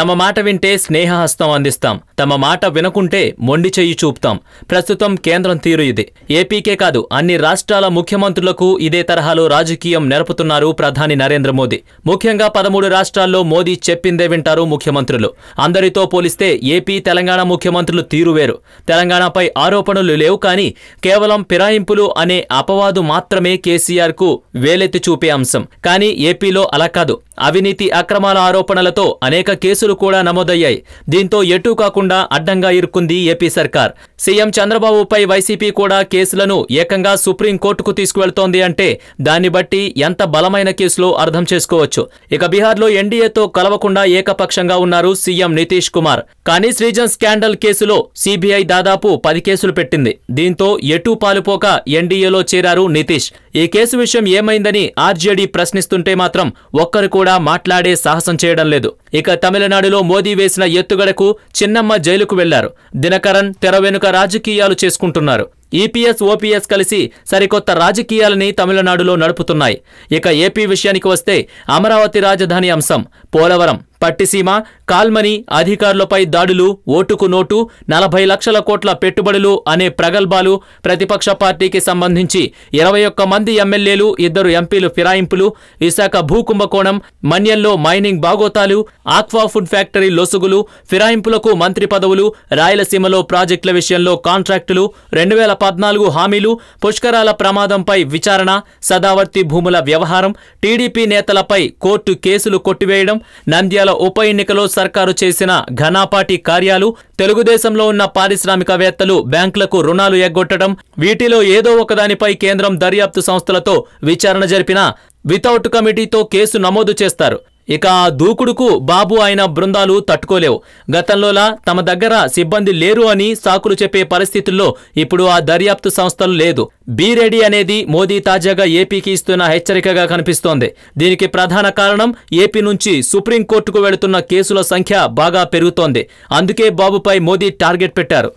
తమ మాట వింటే స్నేహహస్తం అందిస్తాం తమ మాట వినకుంటే మొండి చెయ్యి చూపుతాం ప్రస్తుతం కేంద్రం తీరు ఇది ఏపీకే కాదు అన్ని రాష్ట్రాల ముఖ్యమంత్రులకు ఇదే తరహాలో రాజకీయం నెరపుతున్నారు ప్రధాని నరేంద్ర మోదీ ముఖ్యంగా పదమూడు రాష్ట్రాల్లో మోదీ చెప్పిందే వింటారు ముఖ్యమంత్రులు అందరితో పోలిస్తే ఏపీ తెలంగాణ ముఖ్యమంత్రులు తీరువేరు తెలంగాణపై ఆరోపణలు లేవు కానీ కేవలం ఫిరాయింపులు అనే అపవాదు మాత్రమే కేసీఆర్కు వేలెత్తి చూపే అంశం కానీ ఏపీలో అలా కాదు అవినీతి అక్రమాల ఆరోపణలతో అనేక కేసులు కేసులు కూడా నమోదయ్యాయి దీంతో ఎటూ కాకుండా అడ్డంగా ఇరుక్కుంది ఏపీ సర్కార్ సీఎం చంద్రబాబుపై వైసీపీ కూడా కేసులను ఏకంగా సుప్రీంకోర్టుకు తీసుకువెళ్తోంది అంటే దాన్ని బట్టి ఎంత బలమైన కేసులో అర్థం చేసుకోవచ్చు ఇక బీహార్లో ఎన్డీఏతో కలవకుండా ఏకపక్షంగా ఉన్నారు సీఎం నితీష్ కుమార్ కానీ శ్రీజన్ స్కాండల్ కేసులో సీబీఐ దాదాపు పది కేసులు పెట్టింది దీంతో ఎటూ పాలుపోక ఎన్డీఏలో చేరారు నితీష్ ఈ కేసు విషయం ఏమైందని ఆర్జేడీ ప్రశ్నిస్తుంటే మాత్రం ఒక్కరు కూడా మాట్లాడే సాహసం చేయడం లేదు ఇక తమిళ తమిళనాడులో మోదీ వేసిన ఎత్తుగడకు చిన్నమ్మ జైలుకు వెళ్లారు దినకరన్ తెర వెనుక రాజకీయాలు చేసుకుంటున్నారు ఈపీఎస్ ఓపీఎస్ కలిసి సరికొత్త రాజకీయాలని తమిళనాడులో నడుపుతున్నాయి ఇక ఏపీ విషయానికి వస్తే అమరావతి రాజధాని అంశం పోలవరం పట్టిసీమ కాల్మని అధికారులపై దాడులు ఓటుకు నోటు నలభై లక్షల కోట్ల పెట్టుబడులు అనే ప్రగల్భాలు ప్రతిపక్ష పార్టీకి సంబంధించి ఇరవై ఒక్క మంది ఎమ్మెల్యేలు ఇద్దరు ఎంపీలు ఫిరాయింపులు విశాఖ భూకుంభకోణం మన్యంలో మైనింగ్ బాగోతాలు ఆక్వా ఫుడ్ ఫ్యాక్టరీ లొసుగులు ఫిరాయింపులకు మంత్రి పదవులు రాయలసీమలో ప్రాజెక్టుల విషయంలో కాంట్రాక్టులు రెండు వేల పద్నాలుగు హామీలు పుష్కరాల ప్రమాదంపై విచారణ సదావర్తి భూముల వ్యవహారం టీడీపీ నేతలపై కోర్టు కేసులు కొట్టివేయడం నంద్యాల నెల ఉప ఎన్నికలో సర్కారు చేసిన ఘనాపాటి కార్యాలు తెలుగుదేశంలో ఉన్న పారిశ్రామికవేత్తలు బ్యాంకులకు రుణాలు ఎగ్గొట్టడం వీటిలో ఏదో ఒకదానిపై కేంద్రం దర్యాప్తు సంస్థలతో విచారణ జరిపినా వితౌట్ కమిటీతో కేసు నమోదు చేస్తారు ఇక దూకుడుకు బాబు ఆయన బృందాలు తట్టుకోలేవు గతంలోలా తమ దగ్గర సిబ్బంది లేరు అని సాకులు చెప్పే పరిస్థితుల్లో ఇప్పుడు ఆ దర్యాప్తు సంస్థలు లేదు బీరెడీ అనేది మోదీ తాజాగా ఏపీకి ఇస్తున్న హెచ్చరికగా కనిపిస్తోంది దీనికి ప్రధాన కారణం ఏపీ నుంచి సుప్రీంకోర్టుకు వెళుతున్న కేసుల సంఖ్య బాగా పెరుగుతోంది అందుకే బాబుపై మోదీ టార్గెట్ పెట్టారు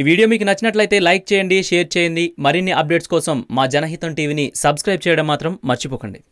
ఈ వీడియో మీకు నచ్చినట్లయితే లైక్ చేయండి షేర్ చేయండి మరిన్ని అప్డేట్స్ కోసం మా జనహితం టీవీని సబ్స్క్రైబ్ చేయడం మాత్రం మర్చిపోకండి